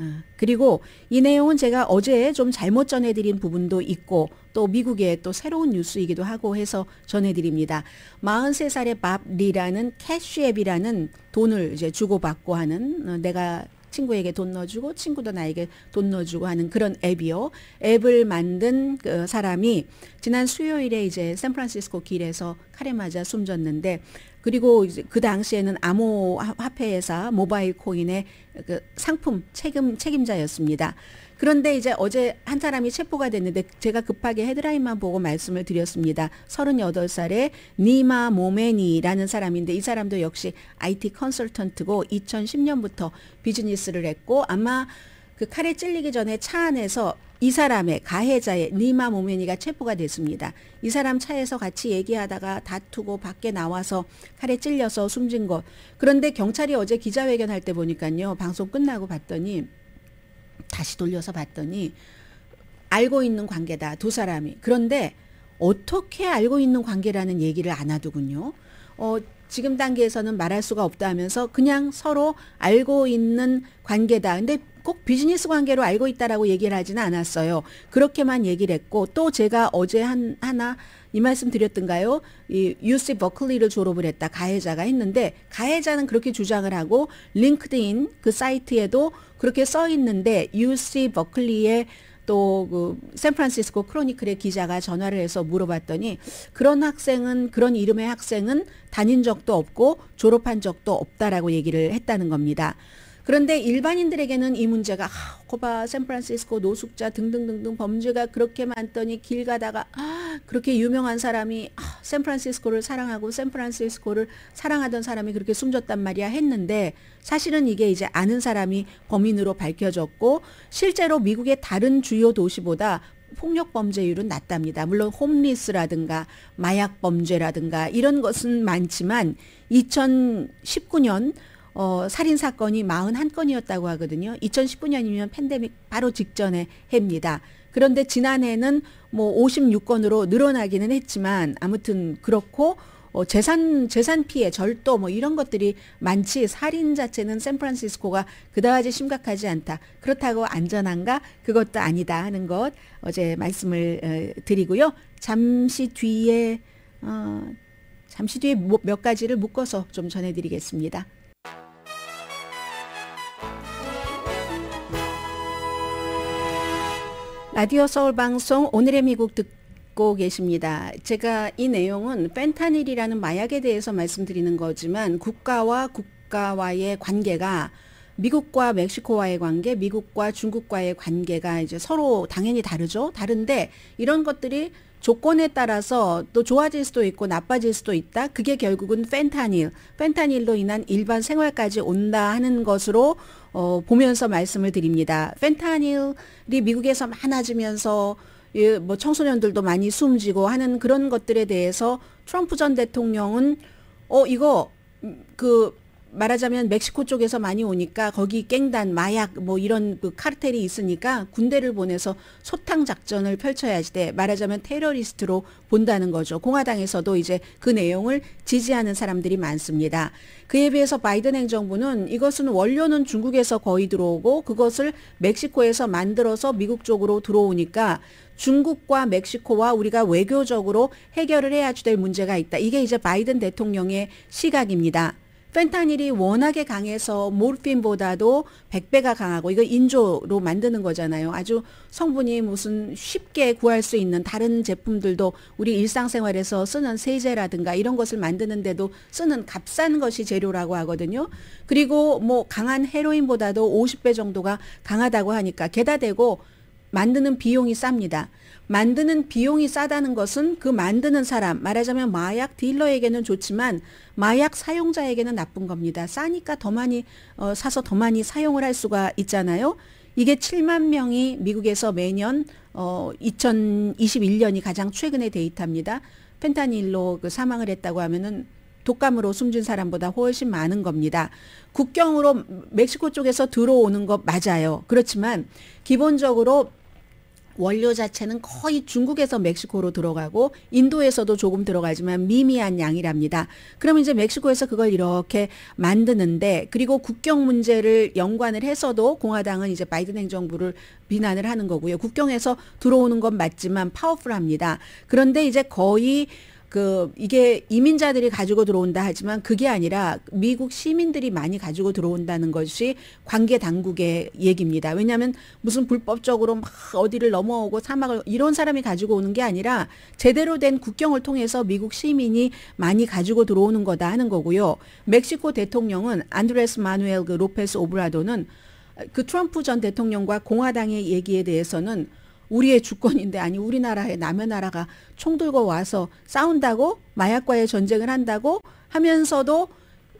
어, 그리고 이 내용은 제가 어제 좀 잘못 전해드린 부분도 있고 또 미국의 또 새로운 뉴스이기도 하고 해서 전해드립니다. 43살의 밥 리라는 캐쉬앱이라는 돈을 이제 주고받고 하는 어, 내가 친구에게 돈 넣어주고 친구도 나에게 돈 넣어주고 하는 그런 앱이요. 앱을 만든 그 사람이 지난 수요일에 이제 샌프란시스코 길에서 칼에 맞아 숨졌는데 그리고 이제 그 당시에는 암호화폐회사 모바일 코인의 그 상품 책임 책임자였습니다. 그런데 이제 어제 한 사람이 체포가 됐는데 제가 급하게 헤드라인만 보고 말씀을 드렸습니다. 38살의 니마 모메니라는 사람인데 이 사람도 역시 IT 컨설턴트고 2010년부터 비즈니스를 했고 아마 그 칼에 찔리기 전에 차 안에서 이 사람의 가해자의 니마 모메니가 체포가 됐습니다. 이 사람 차에서 같이 얘기하다가 다투고 밖에 나와서 칼에 찔려서 숨진 것. 그런데 경찰이 어제 기자회견할 때 보니까요. 방송 끝나고 봤더니 다시 돌려서 봤더니 알고 있는 관계다 두 사람이 그런데 어떻게 알고 있는 관계라는 얘기를 안 하더군요. 어, 지금 단계에서는 말할 수가 없다 하면서 그냥 서로 알고 있는 관계다. 근데 꼭 비즈니스 관계로 알고 있다라고 얘기를 하지는 않았어요. 그렇게만 얘기를 했고 또 제가 어제 한 하나 이 말씀 드렸던가요? 이 UC 버클리를 졸업을 했다 가해자가 했는데 가해자는 그렇게 주장을 하고 링크드인 그 사이트에도 그렇게 써 있는데 UC 버클리의 또그 샌프란시스코 크로니클의 기자가 전화를 해서 물어봤더니 그런 학생은 그런 이름의 학생은 다닌 적도 없고 졸업한 적도 없다라고 얘기를 했다는 겁니다. 그런데 일반인들에게는 이 문제가 아, 코바, 샌프란시스코 노숙자 등등등등 범죄가 그렇게 많더니 길 가다가 아, 그렇게 유명한 사람이 아, 샌프란시스코를 사랑하고 샌프란시스코를 사랑하던 사람이 그렇게 숨졌단 말이야 했는데 사실은 이게 이제 아는 사람이 범인으로 밝혀졌고 실제로 미국의 다른 주요 도시보다 폭력 범죄율은 낮답니다. 물론 홈리스라든가 마약 범죄라든가 이런 것은 많지만 2019년 어, 살인 사건이 41건이었다고 하거든요. 2019년이면 팬데믹 바로 직전에 해입니다. 그런데 지난해는 뭐 56건으로 늘어나기는 했지만 아무튼 그렇고 어, 재산 재산 피해, 절도 뭐 이런 것들이 많지 살인 자체는 샌프란시스코가 그다지 심각하지 않다. 그렇다고 안전한가? 그것도 아니다 하는 것 어제 말씀을 에, 어, 드리고요. 잠시 뒤에 어, 잠시 뒤에 뭐 몇 가지를 묶어서 좀 전해드리겠습니다. 라디오 서울 방송 오늘의 미국 듣고 계십니다. 제가 이 내용은 펜타닐이라는 마약에 대해서 말씀드리는 거지만 국가와 국가와의 관계가 미국과 멕시코와의 관계, 미국과 중국과의 관계가 이제 서로 당연히 다르죠. 다른데 이런 것들이 조건에 따라서 또 좋아질 수도 있고 나빠질 수도 있다. 그게 결국은 펜타닐, 펜타닐로 인한 일반 생활까지 온다 하는 것으로 어, 보면서 말씀을 드립니다. 펜타닐이 미국에서 많아지면서 예, 뭐 청소년들도 많이 숨지고 하는 그런 것들에 대해서 트럼프 전 대통령은 어 이거 음, 그 말하자면 멕시코 쪽에서 많이 오니까 거기 깽단, 마약 뭐 이런 그 카르텔이 있으니까 군대를 보내서 소탕 작전을 펼쳐야지 돼. 말하자면 테러리스트로 본다는 거죠. 공화당에서도 이제 그 내용을 지지하는 사람들이 많습니다. 그에 비해서 바이든 행정부는 이것은 원료는 중국에서 거의 들어오고 그것을 멕시코에서 만들어서 미국 쪽으로 들어오니까 중국과 멕시코와 우리가 외교적으로 해결을 해야 될 문제가 있다. 이게 이제 바이든 대통령의 시각입니다. 펜타닐이 워낙에 강해서 몰핀보다도 100배가 강하고 이거 인조로 만드는 거잖아요. 아주 성분이 무슨 쉽게 구할 수 있는 다른 제품들도 우리 일상생활에서 쓰는 세제라든가 이런 것을 만드는데도 쓰는 값싼 것이 재료라고 하거든요. 그리고 뭐 강한 헤로인보다도 50배 정도가 강하다고 하니까 게다대고 만드는 비용이 쌉니다. 만드는 비용이 싸다는 것은 그 만드는 사람, 말하자면 마약 딜러에게는 좋지만 마약 사용자에게는 나쁜 겁니다. 싸니까 더 많이 어, 사서 더 많이 사용을 할 수가 있잖아요. 이게 7만 명이 미국에서 매년 어 2021년이 가장 최근의 데이터입니다. 펜타닐로 그 사망을 했다고 하면은 독감으로 숨진 사람보다 훨씬 많은 겁니다. 국경으로 멕시코 쪽에서 들어오는 것 맞아요. 그렇지만 기본적으로 원료 자체는 거의 중국에서 멕시코로 들어가고 인도에서도 조금 들어가지만 미미한 양이랍니다. 그러면 이제 멕시코에서 그걸 이렇게 만드는데 그리고 국경 문제를 연관을 해서도 공화당은 이제 바이든 행정부를 비난을 하는 거고요. 국경에서 들어오는 건 맞지만 파워풀합니다. 그런데 이제 거의 그 이게 이민자들이 가지고 들어온다 하지만 그게 아니라 미국 시민들이 많이 가지고 들어온다는 것이 관계 당국의 얘기입니다. 왜냐하면 무슨 불법적으로 막 어디를 넘어오고 사막을 이런 사람이 가지고 오는 게 아니라 제대로 된 국경을 통해서 미국 시민이 많이 가지고 들어오는 거다 하는 거고요. 멕시코 대통령은 안드레스 마누엘 그 로페스 오브라도는 그 트럼프 전 대통령과 공화당의 얘기에 대해서는 우리의 주권인데 아니 우리나라에 남의 나라가 총 들고 와서 싸운다고 마약과의 전쟁을 한다고 하면서도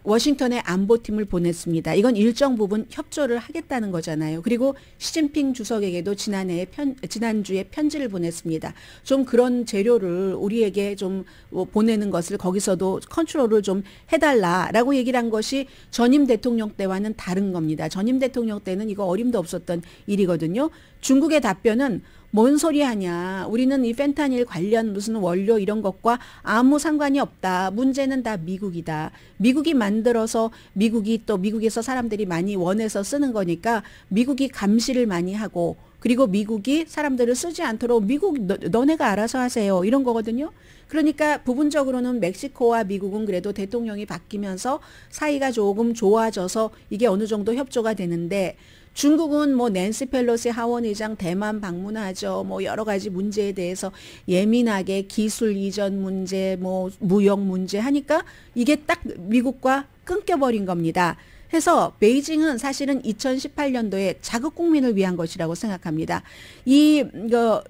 워싱턴에 안보팀을 보냈습니다. 이건 일정 부분 협조를 하겠다는 거잖아요. 그리고 시진핑 주석에게도 지난해 편, 지난주에 편지를 보냈습니다. 좀 그런 재료를 우리에게 좀 뭐 보내는 것을 거기서도 컨트롤을 좀 해달라라고 얘기를 한 것이 전임 대통령 때와는 다른 겁니다. 전임 대통령 때는 이거 어림도 없었던 일이거든요. 중국의 답변은 뭔 소리 하냐. 우리는 이 펜타닐 관련 무슨 원료 이런 것과 아무 상관이 없다. 문제는 다 미국이다. 미국이 만들어서 미국이 또 미국에서 사람들이 많이 원해서 쓰는 거니까 미국이 감시를 많이 하고 그리고 미국이 사람들을 쓰지 않도록 미국 너, 네가 알아서 하세요. 이런 거거든요. 그러니까 부분적으로는 멕시코와 미국은 그래도 대통령이 바뀌면서 사이가 조금 좋아져서 이게 어느 정도 협조가 되는데 중국은 뭐 낸시 펠로시 하원의장 대만 방문하죠. 뭐 여러 가지 문제에 대해서 예민하게 기술 이전 문제, 뭐 무역 문제 하니까 이게 딱 미국과 끊겨버린 겁니다. 해서 베이징은 사실은 2018년도에 자국 국민을 위한 것이라고 생각합니다. 이, 그,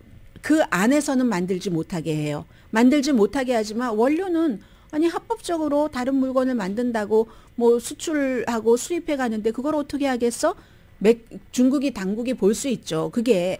그 안에서는 만들지 못하게 해요. 만들지 못하게 하지만 원료는 아니 합법적으로 다른 물건을 만든다고 뭐 수출하고 수입해 가는데 그걸 어떻게 하겠어? 맥, 중국이 당국이 볼 수 있죠. 그게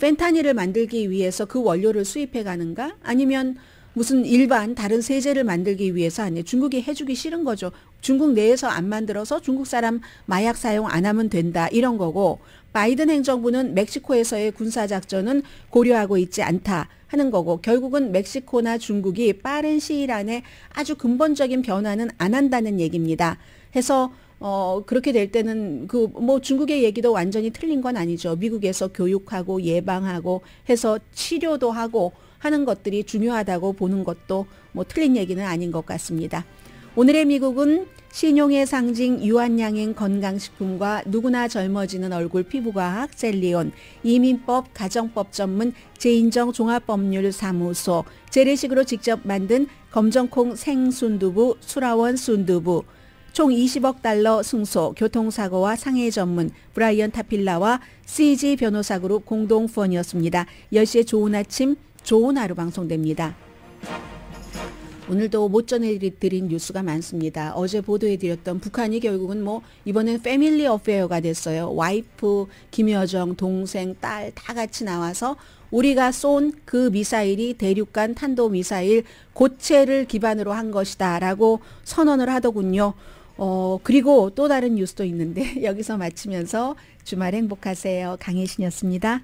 펜타닐을 만들기 위해서 그 원료를 수입해 가는가? 아니면 무슨 일반 다른 세제를 만들기 위해서 아니 중국이 해주기 싫은 거죠. 중국 내에서 안 만들어서 중국 사람 마약 사용 안 하면 된다 이런 거고 바이든 행정부는 멕시코에서의 군사 작전은 고려하고 있지 않다 하는 거고 결국은 멕시코나 중국이 빠른 시일 안에 아주 근본적인 변화는 안 한다는 얘기입니다. 해서 어, 그렇게 될 때는 그 뭐 중국의 얘기도 완전히 틀린 건 아니죠. 미국에서 교육하고 예방하고 해서 치료도 하고 하는 것들이 중요하다고 보는 것도 뭐 틀린 얘기는 아닌 것 같습니다. 오늘의 미국은 신용의 상징 유한양행 건강식품과 누구나 젊어지는 얼굴 피부과학 셀리온 이민법 가정법 전문 제인정 종합법률사무소 재래식으로 직접 만든 검정콩 생순두부 수라원 순두부 총 20억 달러 승소 교통사고와 상해 전문 브라이언 타필라와 CG 변호사 그룹 공동 후원이었습니다. 10시에 좋은 아침 좋은 하루 방송됩니다. 오늘도 못 전해드린 뉴스가 많습니다. 어제 보도해드렸던 북한이 결국은 뭐 이번엔 패밀리 어페어가 됐어요. 와이프, 김여정, 동생, 딸 다 같이 나와서 우리가 쏜 그 미사일이 대륙간 탄도미사일 고체를 기반으로 한 것이다 라고 선언을 하더군요. 어, 그리고 또 다른 뉴스도 있는데 여기서 마치면서 주말 행복하세요. 강혜신이었습니다.